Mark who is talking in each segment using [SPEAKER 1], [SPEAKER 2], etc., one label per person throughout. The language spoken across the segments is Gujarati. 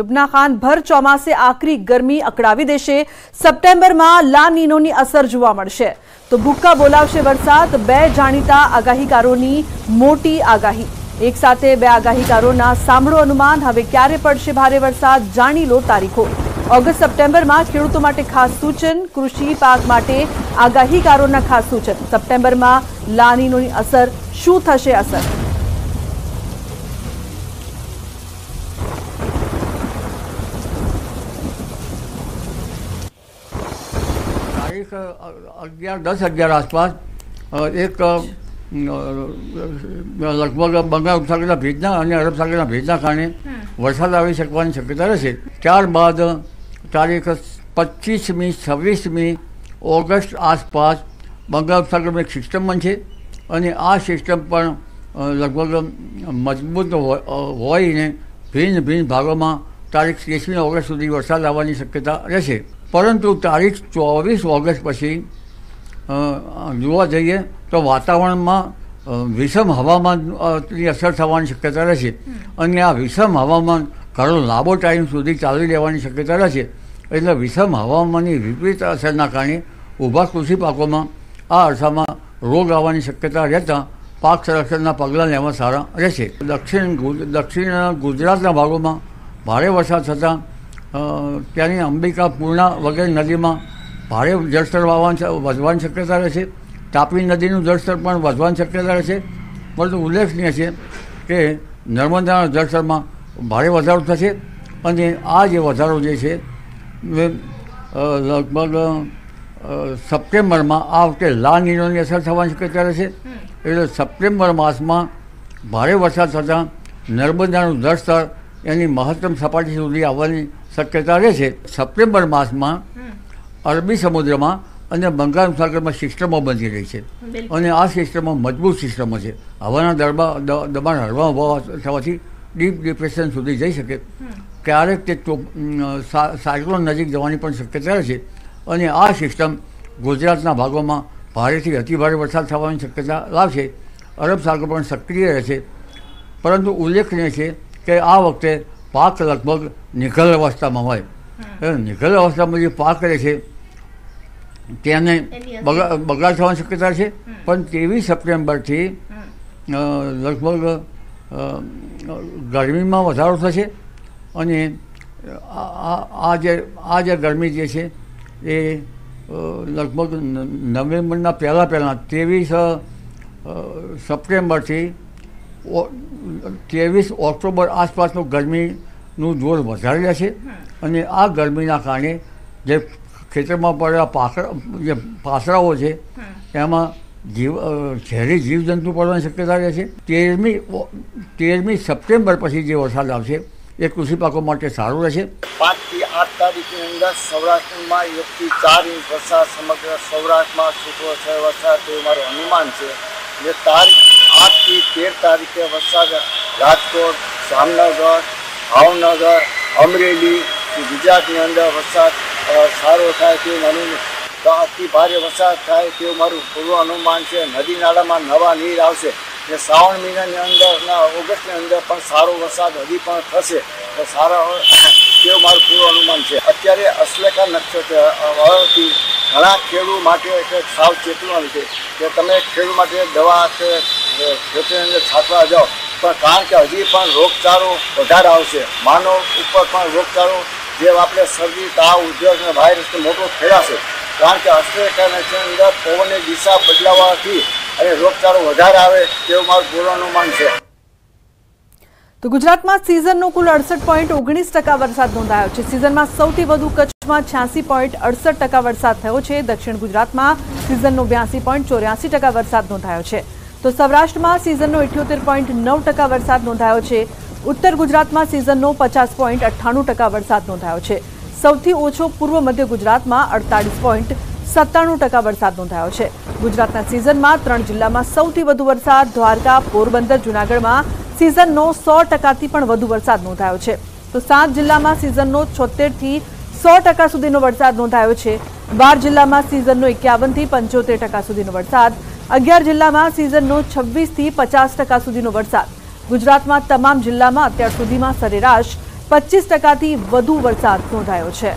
[SPEAKER 1] લુબના ખાન ભર ચોમાસે આકરી ગરમી અકળાવી દેશે સપ્ટેમ્બરમાં લા નીનોની અસર જોવા મળશે તો ભૂક્કા બોલાવશે વરસાદ બે જાણીતા આગાહીકારોની મોટી આગાહી એક સાથે બે આગાહીકારોના સાંભળો અનુમાન હવે ક્યારે પડશે ભારે વરસાદ જાણી લો તારીખો ઓગસ્ટ સપ્ટેમ્બરમાં ખેડૂતો માટે ખાસ સૂચન કૃષિ પાક માટે આગાહીકારોના ખાસ સૂચન સપ્ટેમ્બરમાં લાનીનોની અસર શું થશે અસર
[SPEAKER 2] તારીખ અગિયાર દસ અગિયાર આસપાસ એક લગભગ બંગાળ ઉપસાગરના ભેજના અને અરબ સાગરના ભેજના કારણે વરસાદ આવી શકવાની શક્યતા રહેશે ત્યારબાદ તારીખ પચીસમી છવ્વીસમી ઓગસ્ટ આસપાસ બંગાળ ઉપસાગરમાં એક સિસ્ટમ બનશે અને આ સિસ્ટમ પણ લગભગ મજબૂત હોઈને ભિન્ન ભિન્ન ભાગોમાં તારીખ ત્રીસમી ઓગસ્ટ સુધી વરસાદ આવવાની શક્યતા રહેશે પરંતુ તારીખ ચોવીસ ઓગસ્ટ પછી જોવા જઈએ તો વાતાવરણમાં વિષમ હવામાનની અસર થવાની શક્યતા રહેશે અને આ વિષમ હવામાન ઘણો લાંબો ટાઈમ સુધી ચાલી રહેવાની શક્યતા રહેશે એટલે વિષમ હવામાનની વિપરીત અસરના કારણે ઊભા કૃષિ પાકોમાં આ અરસામાં રોગ આવવાની શક્યતા રહેતા પાક સંરક્ષણના પગલાં લેવા સારા રહેશે દક્ષિણ દક્ષિણ ગુજરાતના ભાગોમાં ભારે વરસાદ થતાં ત્યાંની અંબિકા પૂર્ણા વગેરે નદીમાં ભારે જળસ્તર વાવવાની વધવાની શક્યતા રહે છે તાપી નદીનું જળસ્તર પણ વધવાની શક્યતા રહે છે પરંતુ ઉલ્લેખનીય છે કે નર્મદાના જળસ્તરમાં ભારે વધારો થશે અને આ જે વધારો જે છે લગભગ સપ્ટેમ્બરમાં આ વખતે લા નીરોની અસર થવાની શક્યતા રહે છે એટલે સપ્ટેમ્બર માસમાં ભારે વરસાદ થતાં નર્મદાનું જળસ્તર એની મહત્તમ સપાટી સુધી આવવાની શક્યતા રહે છે સપ્ટેમ્બર માસમાં અરબી સમુદ્રમાં અને બંગાળ સાગરમાં સિસ્ટમો બની રહી છે અને આ સિસ્ટમો મજબૂત સિસ્ટમો છે હવાના દરબા દબાણ હળવા હોવા થવાથી ડીપ ડિપ્રેશન સુધી જઈ શકે ક્યારેક તે સાયક્લોન નજીક જવાની પણ શક્યતા રહે છે અને આ સિસ્ટમ ગુજરાતના ભાગોમાં ભારેથી અતિભારે વરસાદ થવાની શક્યતા લાવશે અરબ સાગર પણ સક્રિય રહેશે પરંતુ ઉલ્લેખનીય છે કે આ વખતે પાક લગભગ નિકલ અવસ્થામાં હોય એ નિકલ અવસ્થામાં જે પાક રહે છે તેને બગાડ થવાની શક્યતા છે પણ ત્રેવીસ સપ્ટેમ્બરથી લગભગ ગરમીમાં વધારો થશે અને આ જે આ જે ગરમી જે છે એ લગભગ નવેમ્બરના પહેલાં પહેલાં ત્રેવીસ સપ્ટેમ્બરથી ત્રેવીસ ઓક્ટોબર આસપાસનું ગરમી નું જોર વધારે રહે છે અને આ ગરમીના કારણે જે ખેતરમાં પડેલા પાકડા જે પાસરાઓ છે એમાં જીવ ઝેરી જીવજંતુ પડવાની શક્યતા રહે છે તેરમી તેરમી સપ્ટેમ્બર પછી જે વરસાદ આવશે એ કૃષિ પાકો માટે સારું રહેશે
[SPEAKER 3] પાંચથી આઠ તારીખની અંદર સૌરાષ્ટ્રમાં એકથી ચાર ઇંચ વરસાદ સમગ્ર સૌરાષ્ટ્રમાં છૂટો છે વરસાદ તેવું મારું અનુમાન છે જે તારીખ આઠથી તેર તારીખે વરસાદ રાજકોટ જામનગર ભાવનગર અમરેલી ગુજરાતની અંદર વરસાદ સારો થાય તે મારું અતિ ભારે વરસાદ થાય તેવું મારું પૂર્વ અનુમાન છે નદી નાળામાં નવા નીર આવશે ને શ્રાવણ મહિનાની અંદરના ઓગસ્ટની અંદર પણ સારો વરસાદ હજી પણ થશે તો સારા તેવું મારું પૂર્વ અનુમાન છે અત્યારે અશ્લેખા નક્ષત્ર હોવાથી ઘણા ખેડૂત માટે સાવ ચેતવાનું છે કે તમે ખેડૂત માટે દવા કે ખેતરની અંદર છાંટવા જાઓ પણ કારણ કે હજી પણ રોગચાળો વધારે આવશે માનવ ઉપર પણ રોગચાળો જે આપણે શરદી તાવ ઉદ્યોગ અને વાયરસ મોટો ફેલાશે કારણ કે અસ્ત્રોની અંદર પવનની દિશા બદલાવાથી અને રોગચાળો વધારે આવે તેવું મારું બોલવાનું માન છે
[SPEAKER 1] તો ગુજરાતમાં સિઝનનો કુલ અડસઠ પોઈન્ટ ઓગણીસ ટકા વરસાદ નોંધાયો છે સિઝનમાં સૌથી વધુ કચ્છમાં છ્યાસી પોઈન્ટ અડસઠ ટકા વરસાદ થયો છે દક્ષિણ ગુજરાતમાં સિઝનનો બ્યાસી પોઈન્ટ ચોર્યાસી ટકા વરસાદ નોંધાયો છે તો સૌરાષ્ટ્રમાં સિઝનનો ઇઠ્યોતેર પોઈન્ટ નવ ટકા વરસાદ નોંધાયો છે ઉત્તર ગુજરાતમાં સિઝનનો પચાસ પોઈન્ટ અઠ્ઠાણું ટકા વરસાદ નોંધાયો છે સૌથી ઓછો પૂર્વ મધ્ય ગુજરાતમાં અડતાલીસ પોઈન્ટ સત્તાણું ટકા વરસાદ નોંધાયો છે ગુજરાતના સિઝનમાં ત્રણ જિલ્લામાં સૌથી વધુ વરસાદ દ્વારકા પોરબંદર જૂનાગઢમાં સિઝનનો સો ટકાથી પણ વધુ વરસાદ નોંધાયો છે તો સાત જિલ્લામાં સિઝનનો છોતેરથી સો ટકા સુધીનો વરસાદ નોંધાયો છે બાર જિલ્લામાં સિઝનનો એકાવનથી પંચોતેર ટકા સુધીનો વરસાદ અગિયાર જિલ્લામાં સિઝનનો છવ્વીસથી પચાસ ટકા સુધીનો વરસાદ ગુજરાતમાં તમામ જિલ્લામાં અત્યાર સુધીમાં સરેરાશ પચીસ ટકાથી વધુ વરસાદ નોંધાયો છે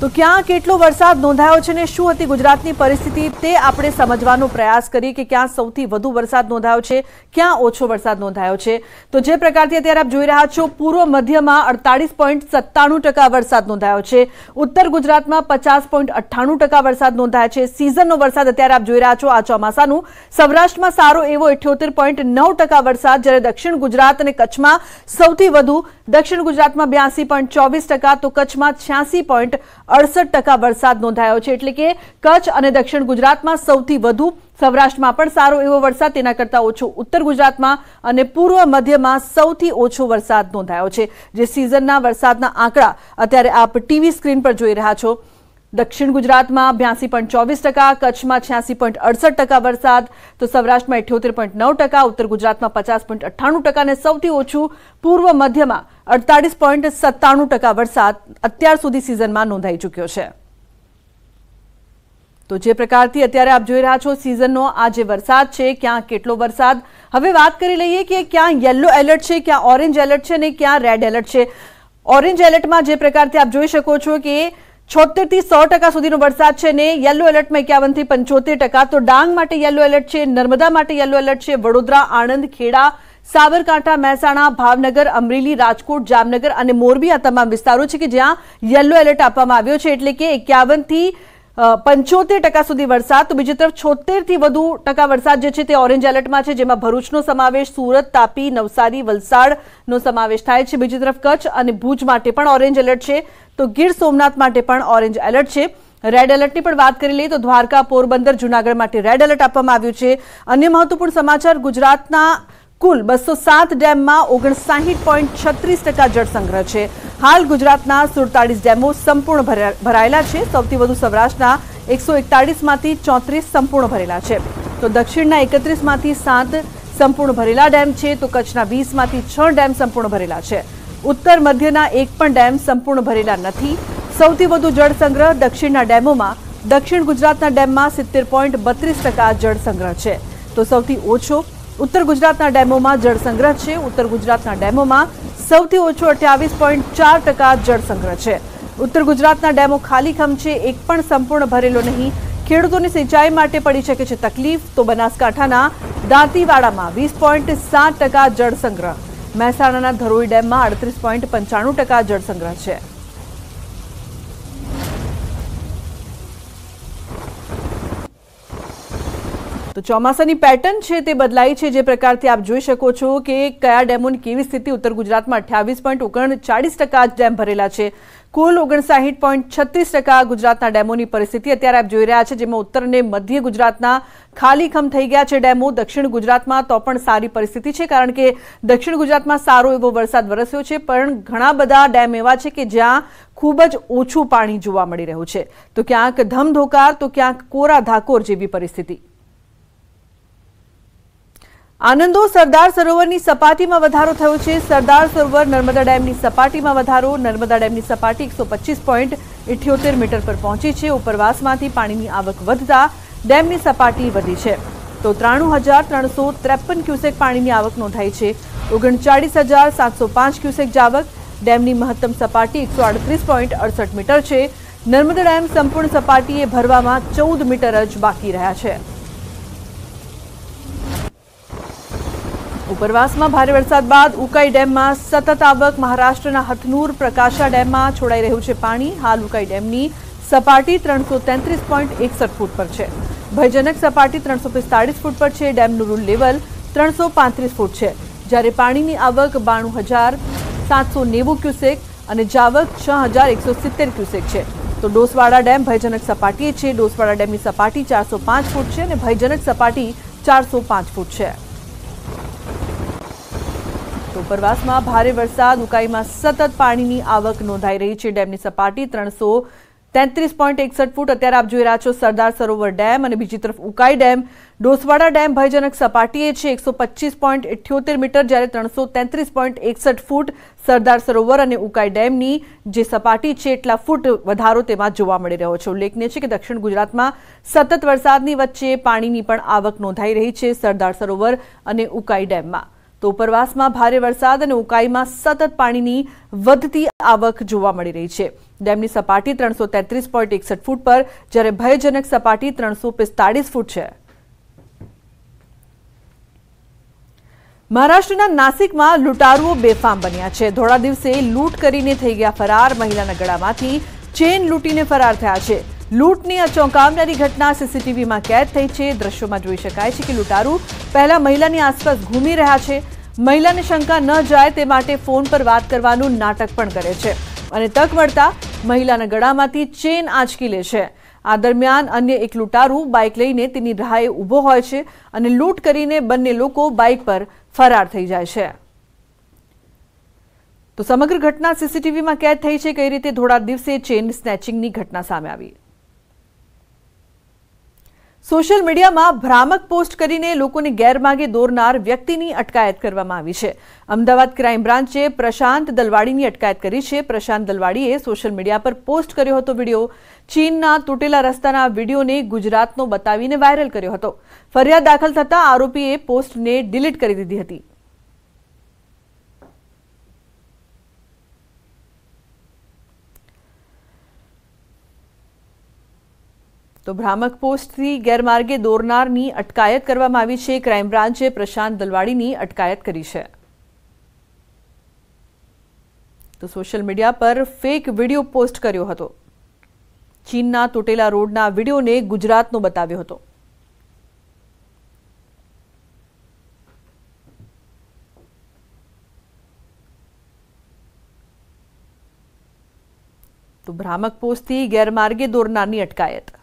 [SPEAKER 1] તો ક્યાં કેટલો વરસાદ નોંધાયો છે ને શું હતી ગુજરાતની પરિસ્થિતિ તે આપણે સમજવાનો પ્રયાસ કરીએ કે ક્યાં સૌથી વધુ વરસાદ નોંધાયો છે ક્યાં ઓછો વરસાદ નોંધાયો છે તો જે પ્રકારથી અત્યારે આપ જોઈ રહ્યા છો પૂર્વ મધ્યમાં અડતાળીસ પોઈન્ટ સત્તાણું ટકા વરસાદ નોંધાયો છે ઉત્તર ગુજરાતમાં પચાસ પોઈન્ટ અઠ્ઠાણું ટકા વરસાદ નોંધાયો છે સિઝનનો વરસાદ અત્યારે આપ જોઈ રહ્યા છો આ ચોમાસાનું સૌરાષ્ટ્રમાં સારો એવો ઇઠ્યોતેર પોઈન્ટ નવ ટકા વરસાદ જ્યારે દક્ષિણ ગુજરાત અને કચ્છમાં સૌથી વધુ દક્ષિણ ગુજરાતમાં બ્યાસી પોઈન્ટ ચોવીસ ટકા તો કચ્છમાં છ્યાસી પોઈન્ટ અડસઠ ટકા વરસાદ નોંધાયો છે એટલે કે કચ્છ અને દક્ષિણ ગુજરાતમાં સૌથી વધુ સૌરાષ્ટ્રમાં પણ સારો એવો વરસાદ તેના કરતાં ઓછો ઉત્તર ગુજરાતમાં અને પૂર્વ મધ્યમાં સૌથી ઓછો વરસાદ નોંધાયો છે જે સિઝનના વરસાદના આંકડા અત્યારે આપ ટીવી સ્ક્રીન પર જોઈ રહ્યા છો દક્ષિણ ગુજરાતમાં બ્યાસી પોઈન્ટ ચોવીસ ટકા કચ્છમાં છ્યાસી પોઈન્ટ અડસઠ ટકા વરસાદ તો સૌરાષ્ટ્રમાં અઠ્યોતેર પોઈન્ટ નવ ટકા ઉત્તર ગુજરાતમાં પચાસ પોઈન્ટ અઠ્ઠાણું ટકા અને સૌથી ઓછું પૂર્વ મધ્યમાં અડતાલીસ પોઈન્ટ સત્તાણું ટકા વરસાદ અત્યાર સુધી સિઝનમાં નોંધાઈ ચૂક્યો છે તો જે પ્રકારથી અત્યારે આપ જોઈ રહ્યા છો સિઝનનો આ જે વરસાદ છે ક્યાં કેટલો વરસાદ હવે વાત કરી લઈએ કે ક્યાં યલો એલર્ટ છે ક્યાં ઓરેન્જ એલર્ટ છે અને ક્યાં રેડ એલર્ટ છે ઓરેન્જ એલર્ટમાં જે પ્રકારથી આપ જોઈ શકો છો કે છોતેર થી સો ટકા સુધીનો વરસાદ છે ને યલો એલર્ટમાં એકાવન થી પંચોતેર ટકા તો ડાંગ માટે યલો એલર્ટ છે નર્મદા માટે યલો એલર્ટ છે વડોદરા આણંદ ખેડા સાબરકાંઠા મહેસાણા ભાવનગર અમરેલી રાજકોટ જામનગર અને મોરબી આ તમામ વિસ્તારો છે કે જ્યાં યલો એલર્ટ આપવામાં આવ્યો છે એટલે કે એકાવનથી થી પંચોતેર ટકા સુધી વરસાદ તો બીજી તરફ છોતેરથી વધુ ટકા વરસાદ જે છે તે ઓરેન્જ એલર્ટમાં છે જેમાં ભરૂચનો સમાવેશ સુરત તાપી નવસારી વલસાડનો સમાવેશ થાય છે બીજી તરફ કચ્છ અને ભુજ માટે પણ ઓરેન્જ એલર્ટ છે તો ગીર સોમનાથ માટે પણ ઓરેન્જ એલર્ટ છે રેડ એલર્ટની પણ વાત કરી લઈએ તો દ્વારકા પોરબંદર જૂનાગઢ માટે રેડ એલર્ટ આપવામાં આવ્યું છે અન્ય મહત્વપૂર્ણ સમાચાર ગુજરાતના કુલ બસો સાત ડેમમાં ઓગણસાહીઠ પોઈન્ટ છત્રીસ ટકા જળસંગ્રહ છે હાલ ગુજરાતના સુડતાળીસ ડેમો સંપૂર્ણ ભરાયેલા છે સૌથી વધુ સૌરાષ્ટ્રના એકસો એકતાળીસમાંથી ચોત્રીસ સંપૂર્ણ ભરેલા છે તો દક્ષિણના એકત્રીસમાંથી સાત સંપૂર્ણ ભરેલા ડેમ છે તો કચ્છના વીસમાંથી છ ડેમ સંપૂર્ણ ભરેલા છે ઉત્તર મધ્યના એક પણ ડેમ સંપૂર્ણ ભરેલા નથી સૌથી વધુ જળસંગ્રહ દક્ષિણના ડેમોમાં દક્ષિણ ગુજરાતના ડેમમાં સિત્તેર પોઈન્ટ બત્રીસ ટકા જળસંગ્રહ છે તો સૌથી ઓછો ઉત્તર ગુજરાતના ડેમોમાં જળસંગ્રહ છે ઉત્તર ગુજરાતના ડેમોમાં સૌથી ઓછો અઠ્યાવીસ પોઈન્ટ ચાર ટકા જળસંગ્રહ છે ઉત્તર ગુજરાતના ડેમો ખાલી ખમ છે એક પણ સંપૂર્ણ ભરેલો નહીં ખેડૂતોની સિંચાઈ માટે પડી શકે છે તકલીફ તો બનાસકાંઠાના દાંતીવાડામાં વીસ પોઈન્ટ સાત ટકા જળસંગ્રહ મહેસાણાના ધરોઈ ડેમમાં અડત્રીસ પોઈન્ટ પંચાણું ટકા જળસંગ્રહ છે તો ચોમાસાની પેટર્ન છે તે બદલાઈ છે જે પ્રકારથી આપ જોઈ શકો છો કે કયા ડેમોની કેવી સ્થિતિ ઉત્તર ગુજરાતમાં અઠ્યાવીસ પોઈન્ટ ઓગણચાળીસ ટકા ડેમ ભરેલા છે કુલ ઓગણસાહીઠ પોઈન્ટ છત્રીસ ટકા ગુજરાતના ડેમોની પરિસ્થિતિ અત્યારે આપ જોઈ રહ્યા છે જેમાં ઉત્તર અને મધ્ય ગુજરાતના ખાલીખમ થઈ ગયા છે ડેમો દક્ષિણ ગુજરાતમાં તો પણ સારી પરિસ્થિતિ છે કારણ કે દક્ષિણ ગુજરાતમાં સારો એવો વરસાદ વરસ્યો છે પણ ઘણા બધા ડેમ એવા છે કે જ્યાં ખૂબ જ ઓછું પાણી જોવા મળી રહ્યું છે તો ક્યાંક ધમધોકાર તો ક્યાંક કોરા ધાકોર જેવી પરિસ્થિતિ આનંદો સરદાર સરોવરની સપાટીમાં વધારો થયો છે સરદાર સરોવર નર્મદા ડેમની સપાટીમાં વધારો નર્મદા ડેમની સપાટી એકસો પચીસ પોઈન્ટ ઇઠ્યોતેર મીટર પર પહોંચી છે ઉપરવાસમાંથી પાણીની આવક વધતા ડેમની સપાટી વધી છે તો ત્રાણું હજાર ત્રણસો ત્રેપન ક્યુસેક પાણીની આવક નોંધાઈ છે ઓગણચાળીસ હજાર સાતસો પાંચ ક્યુસેક જાવક ડેમની મહત્તમ સપાટી એકસો અડત્રીસ પોઈન્ટ અડસઠ મીટર છે નર્મદા ડેમ સંપૂર્ણ સપાટીએ ભરવામાં ચૌદ મીટર જ બાકી રહ્યા છે ઉપરવાસમાં ભારે વરસાદ બાદ ઉકાઈ ડેમમાં સતત આવક મહારાષ્ટ્રના હથનૂર પ્રકાશા ડેમમાં છોડાઈ રહ્યું છે પાણી હાલ ઉકાઈ ડેમની સપાટી ત્રણસો તેત્રીસ પોઈન્ટ એકસઠ ફૂટ પર છે ભયજનક સપાટી ત્રણસો પિસ્તાળીસ ફૂટ પર છે ડેમનું રૂલ લેવલ ત્રણસો પાંત્રીસ ફૂટ છે જ્યારે પાણીની આવક બાણું હજાર સાતસો નેવું ક્યુસેક અને જાવક છ હજાર એકસો સિત્તેર ક્યુસેક છે તો ડોસવાડા ડેમ ભયજનક સપાટીએ છે ડોસવાડા ડેમની સપાટી ચારસો પાંચ ફૂટ છે અને ભયજનક સપાટી ચારસો પાંચ ફૂટ છે તો ઉપરવાસમાં ભારે વરસાદ ઉકાઈમાં સતત પાણીની આવક નોંધાઈ રહી છે ડેમની સપાટી ત્રણસો તેત્રીસ પોઈન્ટ એકસઠ ફૂટ અત્યારે આપ જોઈ રહ્યા છો સરદાર સરોવર ડેમ અને બીજી તરફ ઉકાઈ ડેમ ડોસવાડા ડેમ ભયજનક સપાટીએ છે એકસો પચીસ પોઈન્ટ ઇઠ્યોતેર મીટર જ્યારે ત્રણસો તેત્રીસ પોઈન્ટ એકસઠ ફૂટ સરદાર સરોવર અને ઉકાઈ ડેમની જે સપાટી છે એટલા ફૂટ વધારો તેમાં જોવા મળી રહ્યો છે ઉલ્લેખનીય છે કે દક્ષિણ ગુજરાતમાં સતત વરસાદની વચ્ચે પાણીની પણ આવક નોંધાઈ રહી છે સરદાર સરોવર અને ઉકાઈ ડેમમાં ઉપરવાસમાં ભારે વરસાદને ઉકાઈમાં સતત પાણીની વધતી આવક જોવા મળી રહી છે ડેમની સપાટી 333.61 ફૂટ પર જ્યારે ભયજનક સપાટી 345 ફૂટ છે મહારાષ્ટ્રના નાસિકમાં લૂંટારુઓ બેફામ બન્યા છે થોડા દિવસથી લૂંટ કરીને થઈ ગયા ફરાર મહિલાના ગળામાંથી ચેન લૂટીને ફરાર થયા છે લૂંટની આ ચોંકાવનારી ઘટના સીસીટીવીમાં કેદ થઈ છે દ્રશ્યોમાં જોઈ શકાય છે કે લૂંટારુ પહેલા મહિલાની આસપાસ ફરી રહ્યો છે મહિલાને શંકા ન જાય તે માટે ફોન પર વાત કરવાનું નાટક પણ કરે છે અને તક મળતા મહિલાના ગળામાંથી ચેન આંચકી લે છે આ દરમિયાન અન્ય એક લૂંટારું બાઇક લઈને તેની રાહે ઊભો હોય છે અને લૂંટ કરીને બંને લોકો બાઇક પર ફરાર થઈ જાય છે તો સમગ્ર ઘટના સીસીટીવીમાં કેદ થઈ છે કઈ રીતે થોડા દિવસે ચેન સ્નેચિંગની ઘટના સામે આવી સોશિયલ મીડિયામાં ભ્રામક પોસ્ટ કરીને લોકોને ગેરમાર્ગે દોરનાર વ્યક્તિની અટકાયત કરવામાં આવી છે અમદાવાદ ક્રાઇમ બ્રાન્ચે પ્રશાંત દલવાડીની અટકાયત કરી છે પ્રશાંત દલવાડીએ સોશિયલ મીડિયા પર પોસ્ટ કર્યો હતો વિડીયો ચીનના તૂટેલા રસ્તાના વિડીયોને ગુજરાતનો બતાવીને વાયરલ કર્યો હતો ફરિયાદ દાખલ થતાં આરોપીએ પોસ્ટને ડિલીટ કરી દીધી હતી તો ભ્રામક પોસ્ટથી ગેરમાર્ગે દોરનારની અટકાયત કરવામાં આવી છે ક્રાઇમ બ્રાન્ચે પ્રશાંત દલવાડીની અટકાયત કરી છે તો સોશિયલ મીડિયા પર ફેક વિડીયો પોસ્ટ કર્યો હતો ચીનના તૂટેલા રોડના વિડીયોને ગુજરાતનો બતાવ્યો હતો તો ભ્રામક પોસ્ટથી ગેરમાર્ગે દોરનારની અટકાયત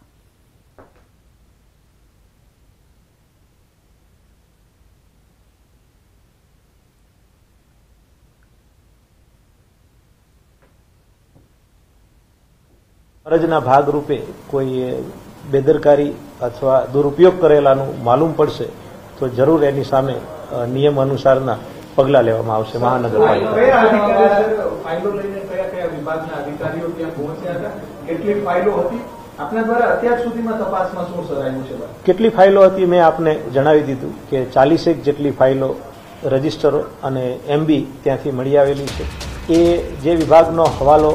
[SPEAKER 4] ફરજના ભાગરૂપે કોઈએ બેદરકારી અથવા દુરુપયોગ કરેલાનું માલુમ પડશે તો જરૂર એની સામે નિયમ અનુસારના પગલાં લેવામાં આવશે મહાનગરપાલિકા કેટલી ફાઇલો હતી મેં આપને જણાવી દીધું કે ચાલીસેક જેટલી ફાઇલો રજીસ્ટરો અને એમબી ત્યાંથી મળી આવેલી છે એ જે વિભાગનો હવાલો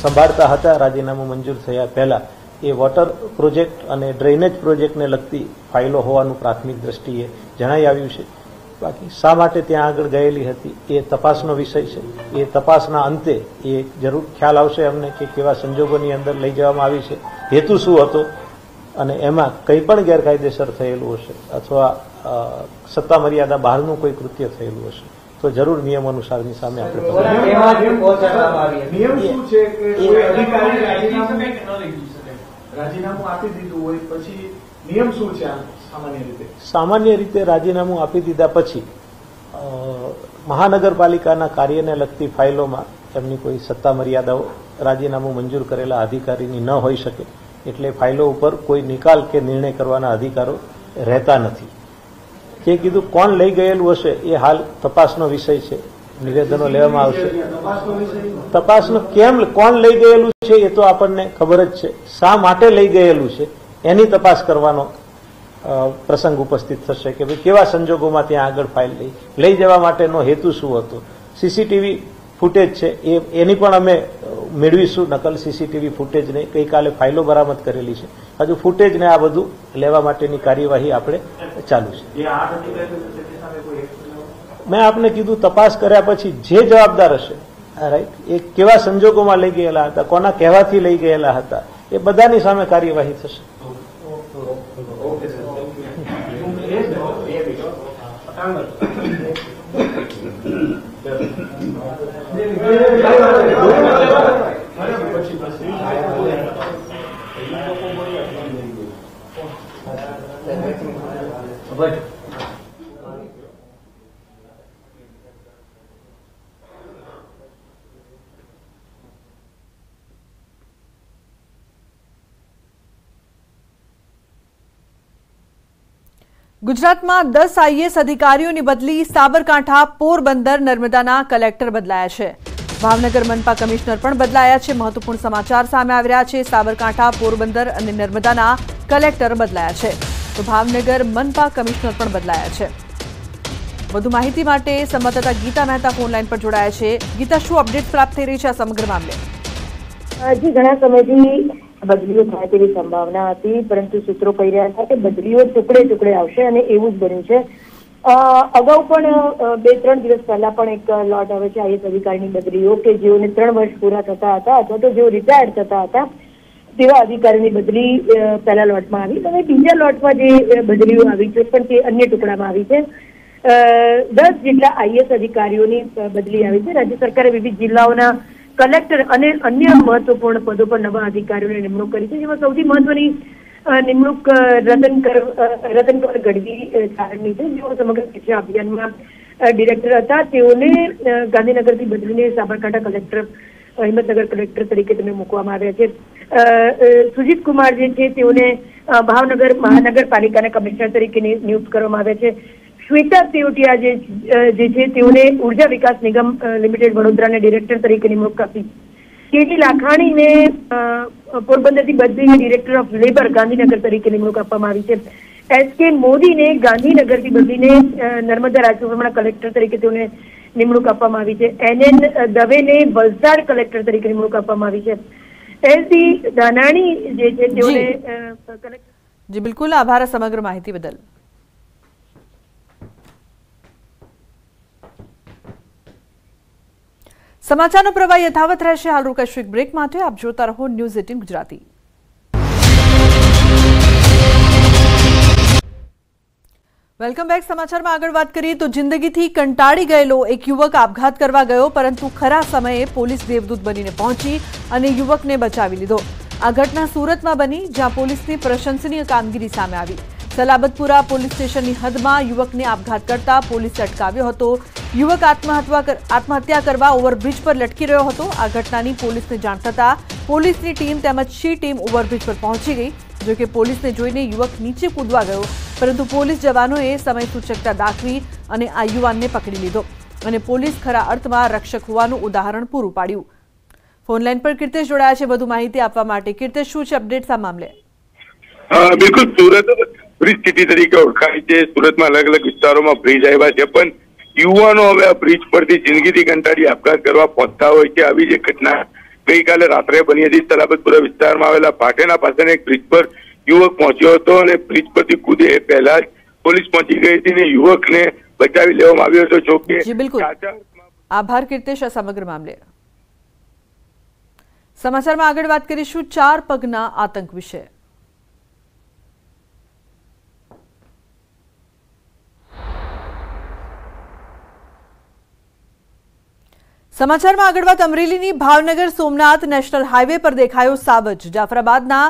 [SPEAKER 4] સંભાળતા હતા રાજીનામું મંજૂર થયા પહેલાં એ વોટર પ્રોજેક્ટ અને ડ્રેનેજ પ્રોજેક્ટને લગતી ફાઇલો હોવાનું પ્રાથમિક દ્રષ્ટિએ જણાઈ આવ્યું છે બાકી શા માટે ત્યાં આગળ ગયેલી હતી એ તપાસનો વિષય છે એ તપાસના અંતે એ જરૂર ખ્યાલ આવશે અમને કે કેવા સંજોગોની અંદર લઈ જવામાં આવી છે હેતુ શું હતો અને એમાં કંઈ પણ ગેરકાયદેસર થયેલું હશે અથવા સત્તા મર્યાદા બહારનું કોઈ કૃત્ય થયેલું હશે તો જરૂર નિયમ અનુસારની સામે આપણે નિયમ શું છે સામાન્ય રીતે સામાન્ય રીતે રાજીનામું આપી દીધા પછી મહાનગરપાલિકાના કાર્યને લગતી ફાઇલોમાં એમની કોઈ સત્તા મર્યાદાઓ રાજીનામું મંજૂર કરેલા અધિકારીની ન હોઈ શકે એટલે ફાઇલો ઉપર કોઈ નિકાલ કે નિર્ણય કરવાના અધિકારો રહેતા નથી કે કીધું કોણ લઈ ગયેલું હશે એ હાલ તપાસનો વિષય છે નિવેદનો લેવામાં આવશે તપાસનો કેમ કોણ લઈ ગયેલું છે એ તો આપણને ખબર જ છે શા માટે લઈ ગયેલું છે એની તપાસ કરવાનો પ્રસંગ ઉપસ્થિત થશે કે ભાઈ કેવા સંજોગોમાં ત્યાં આગળ ફાઇલ લઈ લઈ જવા માટેનો હેતુ શું હતો સીસીટીવી ફૂટેજ છે એ એની પણ અમે મેળવીશું નકલ સીસીટીવી ફૂટેજને ગઈકાલે ફાઇલો બરામદ કરેલી છે હજુ ફૂટેજને આ બધું લેવા માટેની કાર્યવાહી આપણે ચાલુ છે મેં આપને કીધું તપાસ કર્યા પછી જે જવાબદાર હશે રાઈટ એ કેવા સંજોગોમાં લઈ ગયેલા હતા કોના કહેવાથી લઈ ગયેલા હતા એ બધાની સામે કાર્યવાહી થશે Thank you. વટ
[SPEAKER 1] ગુજરાતમાં દસ આઈએસ અધિકારીઓની બદલી સાબરકાંઠા પોરબંદર નર્મદાના કલેક્ટર બદલાયા છે ભાવનગર મનપા કમિશનર પણ બદલાયા છે મહત્વપૂર્ણ સમાચાર સામે આવી રહ્યા છે સાબરકાંઠા પોરબંદર અને નર્મદાના કલેક્ટર બદલાયા છે તો ભાવનગર મનપા કમિશનર પણ બદલાયા છે વધુ માહિતી માટે સંવાદદાતા ગીતા મહેતા ફોનલાઈન પર જોડાયા છે ગીતા શું અપડેટ પ્રાપ્ત થઈ રહી છે આ સમગ્ર મામલે
[SPEAKER 5] હજી ઘણા સમયથી બદલીઓ થાય તેવી સંભાવના હતી પરંતુ સૂત્રો કહી રહ્યા હતા કે બદલીઓ ટુકડે ટુકડે આવશે અને એવું જ બન્યું છે અગાઉ પણ બે ત્રણ દિવસ પહેલા પણ એક લોટ આવે છે આઈએસ અધિકારીની બદલીઓ કે જેઓને ત્રણ વર્ષ પૂરા થતા હતા અથવા તો જેઓ રિટાયર્ડ થતા હતા તેવા અધિકારીની બદલી પહેલા લોટમાં આવી અને બીજા લોટમાં જે બદલીઓ આવી છે પણ તે અન્ય ટુકડામાં આવી છે દસ જેટલા આઈએસ અધિકારીઓની બદલી આવી છે રાજ્ય સરકારે વિવિધ જિલ્લાઓના કલેક્ટર અને અન્ય મહત્વપૂર્ણ પદો પર નવા અધિકારીઓની નિમણૂક કરી છે જેમાં સૌથી મહત્વની નિમણૂક રતન રતનકર ગઢવી સારણની છે જેઓ સમગ્ર શિક્ષા અભિયાનમાં ડિરેક્ટર હતા તેઓને ગાંધીનગરથી બદલીને સાબરકાંઠા કલેક્ટર હિંમતનગર કલેક્ટર તરીકે તેમને મૂકવામાં આવ્યા છે સુજીત કુમાર જે છે તેઓને ભાવનગર મહાનગરપાલિકાના કમિશનર તરીકે નિયુક્ત કરવામાં આવ્યા છે શ્વેતા તેવટિયા જે છે તેઓને ઉર્જા વિકાસ નિગમ લિમિટેડ વડોદરાના ડિરેક્ટર તરીકે નિમણૂક આપી કેજી લાખાણીને પોરબંદરથી બદલીને ડિરેક્ટર ઓફ લેબર ગાંધીનગર તરીકે નિમણૂક આપવામાં આવી છે એસ કે મોદીને ગાંધીનગરથી બદલીને નર્મદા રાજ્યભરમાં કલેક્ટર તરીકે તેઓને નિમણૂક આપવામાં આવી છે એન એન દવેને વલસાડ કલેક્ટર તરીકે નિમણૂક આપવામાં આવી છે જી
[SPEAKER 1] બિલકુલ આભાર સમગ્ર માહિતી બદલ સમાચારનો પ્રવાહ યથાવત રહેશે હાલ રોકાશું બ્રેક માટે આપ જોતા રહો news eighteen Gujarati welcome back સમાચારમાં આગળ વાત કરીએ તો જિંદગીથી કંટાળી ગયેલો એક યુવક આપઘાત કરવા ગયો પરંતુ ખરા સમયે પોલીસ દેવદૂત બનીને પહોંચી અને યુવકને બચાવી લીધો આ ઘટના સુરતમાં બની જ્યાં પોલીસની પ્રશંસનીય કામગીરી સામે આવી સલાબતપુરા પોલીસ સ્ટેશનની હદમાં યુવકને આપઘાત કરતા પોલીસે અટકાવ્યો હતો યુવક આત્મહત્યા આત્મહત્યા કરવા ઓવરબ્રિજ પર લટકી રહ્યો હતો આ ઘટનાની પોલીસને જાણ થતાં પોલીસની ટીમ તેમજ સી ટીમ ઓવરબ્રિજ પર પહોંચી ગઈ જો પોલીસને જોઈને યુવક નીચે કૂદવા ગયો પરંતુ પોલીસ જવાનોએ સમય સૂચકતા દાખવી અને આ યુવાનને પકડી લીધો અને પોલીસ ખરા અર્થમાં રક્ષક હોવાનું ઉદાહરણ પૂરું પાડ્યું ફોનલાઈન પર કીર્તેશ જોડાયા છે વધુ માહિતી આપવા માટે કીર્તેશ શું છે અપડેટ્સ આ મામલે
[SPEAKER 4] બિલકુલ સુરત બ્રિજ સ્થિતિ તરીકે ઓળખાય છે સુરતમાં અલગ અલગ વિસ્તારોમાં બ્રિજ આવ્યા છે પણ યુવાનો હવે આ બ્રિજ પરથી જિંદગીથી કંટાળી આપઘાત કરવા પહોંચતા હોય છે આવી જે ઘટના ગઈકાલે રાત્રે બની તલાબતપુરા વિસ્તારમાં આવેલા પાટેના પાસેના એક બ્રિજ પર યુવક પહોંચ્યો હતો અને બ્રિજ પરથી કૂદે એ પહેલા જ પોલીસ પહોંચી ગઈ હતી અને યુવકને બચાવી લેવામાં આવ્યો હતો જો કે
[SPEAKER 1] બિલકુલ આભાર કીર્તેશ આ સમગ્ર મામલે સમાચારમાં આગળ વાત કરીશું ચાર પગના આતંક વિશે સમાચારમાં આગળ વાત અમરેલીની ભાવનગર સોમનાથ નેશનલ હાઈવે પર દેખાયો સાવજ જાફરાબાદના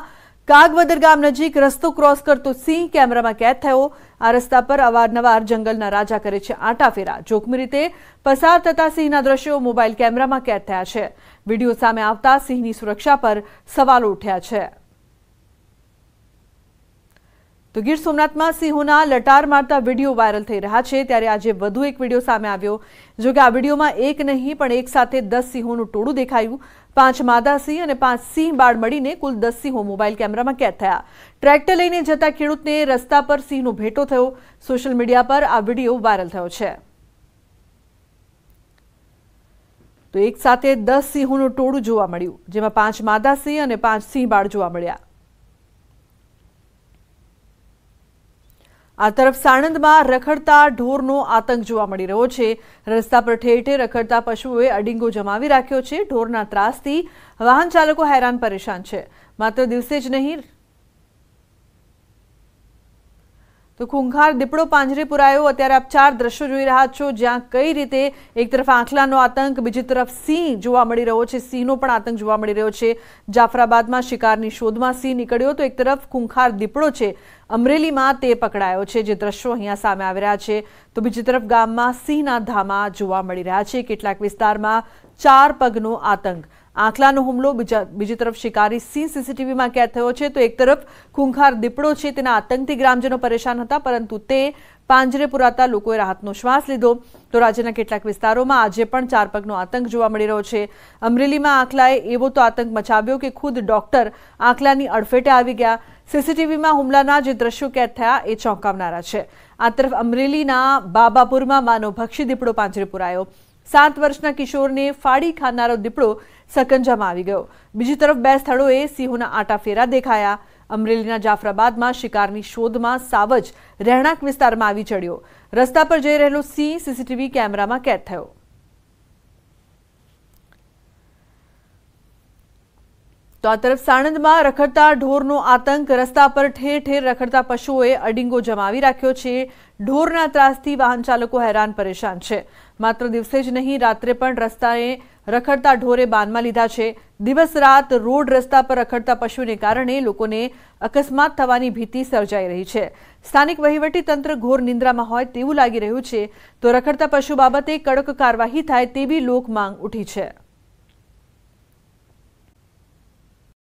[SPEAKER 1] કાગવદર ગામ નજીક રસ્તો ક્રોસ કરતો સિંહ કેમેરામાં કેદ થયો આ રસ્તા પર અવારનવાર જંગલના રાજા કરે છે આંટાફેરા જોખમી રીતે પસાર થતા સિંહના દ્રશ્યો મોબાઈલ કેમેરામાં કેદ થયા છે વિડીયો સામે આવતા સિંહની સુરક્ષા પર સવાલો ઉઠ્યા છે તો ગીર સોમનાથમાં સિંહોના લટાર મારતા વિડીયો વાયરલ થઈ રહ્યા છે ત્યારે આજે વધુ એક વિડીયો સામે આવ્યો જો કે આ વિડીયોમાં એક નહીં પણ એક સાથે દસ સિંહોનું ટોળું દેખાયું પાંચ માદા સિંહ અને પાંચ સિંહ બાળ મળીને કુલ દસ સિંહો મોબાઈલ કેમેરામાં કેદ થયા ટ્રેક્ટર લઈને જતા ખેડૂતને રસ્તા પર સિંહનો ભેટો થયો સોશિયલ મીડિયા પર આ વિડીયો વાયરલ થયો છે તો એક સાથે દસ સિંહોનું ટોળું જોવા મળ્યું જેમાં પાંચ માદા સિંહ અને પાંચ સિંહ બાળ જોવા મળ્યા આ તરફ સાણંદમાં રખડતા ઢોરનો આતંક જોવા મળી રહ્યો છે રસ્તા પર ઠેઠે રખડતા પશુઓએ અડિંગો જમાવી રાખ્યો છે ઢોરના ત્રાસથી વાહન ચાલકો હેરાન પરેશાન છે માત્ર દિવસે જ નહીં તો ખૂંખાર દીપડો પાંજરે પુરાયો અત્યારે આપ ચાર દ્રશ્યો જોઈ રહ્યા છો જ્યાં કઈ રીતે એક તરફ આંખલાનો આતંક બીજી તરફ સિંહ જોવા મળી રહ્યો છે સિંહનો પણ આતંક જોવા મળી રહ્યો છે જાફરાબાદમાં શિકારની શોધમાં સિંહ નીકળ્યો તો એક તરફ ખૂંખાર દીપડો છે અમરેલીમાં તે પકડાયો છે જે દ્રશ્યો અહીંયા સામે આવી રહ્યા છે તો બીજી તરફ ગામમાં સિંહના ધામા જોવા મળી રહ્યા છે કેટલાક વિસ્તારમાં ચાર પગનો આતંક આંકલાનો હુમલો બીજા બીજી તરફ શિકારી સિંહ સીસીટીવીમાં કેદ થયો છે તો એક તરફ ખૂંખાર દીપડો છે તેના આતંકથી ગ્રામજનો પરેશાન હતા પરંતુ તે પાંજરે પુરાતા લોકોએ રાહતનો શ્વાસ લીધો તો રાજ્યના કેટલાક વિસ્તારોમાં આજે પણ ચાર પગનો આતંક જોવા મળી રહ્યો છે અમરેલીમાં આંકલાએ એવો તો આતંક મચાવ્યો કે ખુદ ડોક્ટર આંકલાની અડફેટે આવી ગયા સીસીટીવીમાં હુમલાના જે દ્રશ્યો કેદ થયા એ ચોંકાવનારા છે આ તરફ અમરેલીના બાબાપુરમાં માનો ભક્ષી દીપડો પાંજરે પુરાયો સાત વર્ષના કિશોરને ફાડી ખાનારો દીપડો સકંજામાં આવી ગયો બીજી તરફ બે સ્થળોએ સિંહોના આટાફેરા દેખાયા અમરેલીના જાફરાબાદમાં શિકારની શોધમાં સાવજ રહેણાંક વિસ્તારમાં આવી ચડ્યો રસ્તા પર જઈ રહેલો સિંહ સીસીટીવી કેમેરામાં કેદ થયો તો આ તરફ સાણંદમાં રખડતા ઢોરનો આતંક રસ્તા પર ઠેર ઠેર રખડતા પશુઓએ અડિંગો જમાવી રાખ્યો છે ઢોરના ત્રાસથી વાહન ચાલકો હેરાન પરેશાન છે માત્ર દિવસે જ નહીં રાત્રે પણ રસ્તાએ રખડતા ઢોરે બાંધમાં લીધા છે દિવસ રાત રોડ રસ્તા પર રખડતા પશુને કારણે લોકોને અકસ્માત થવાની ભીતિ સર્જાઈ રહી છે સ્થાનિક તંત્ર ઘોર નિંદ્રામાં હોય તેવું લાગી રહ્યું છે તો રખડતા પશુ બાબતે કડક કાર્યવાહી થાય તેવી લોક માંગ ઉઠી છે